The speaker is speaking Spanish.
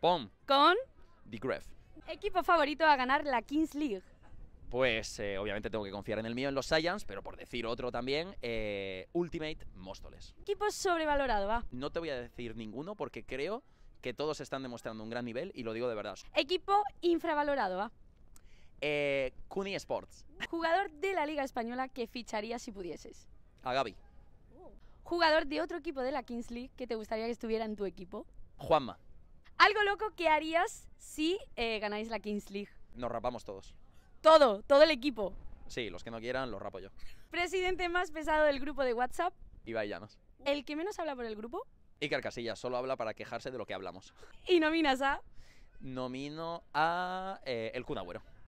Pom. Con. The Equipo favorito a ganar la Kings League. Pues eh, obviamente tengo que confiar en el mío, en los Science, pero por decir otro también, eh, Ultimate Móstoles. Equipo sobrevalorado, va. No te voy a decir ninguno porque creo que todos están demostrando un gran nivel y lo digo de verdad. Equipo infravalorado, va. Cuni eh, Sports. Jugador de la Liga Española que ficharía si pudieses. A Gaby. Jugador de otro equipo de la Kings League que te gustaría que estuviera en tu equipo. Juanma. Algo loco que harías si eh, ganáis la Kings League. Nos rapamos todos. Todo, todo el equipo. Sí, los que no quieran, los rapo yo. Presidente más pesado del grupo de WhatsApp. y Llanos. ¿El que menos habla por el grupo? Iker Casillas, solo habla para quejarse de lo que hablamos. ¿Y nominas a? Nomino a eh, el Kun